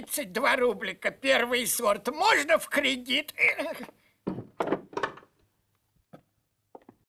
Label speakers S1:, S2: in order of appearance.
S1: 32 рублика. Первый сорт. Можно в кредит?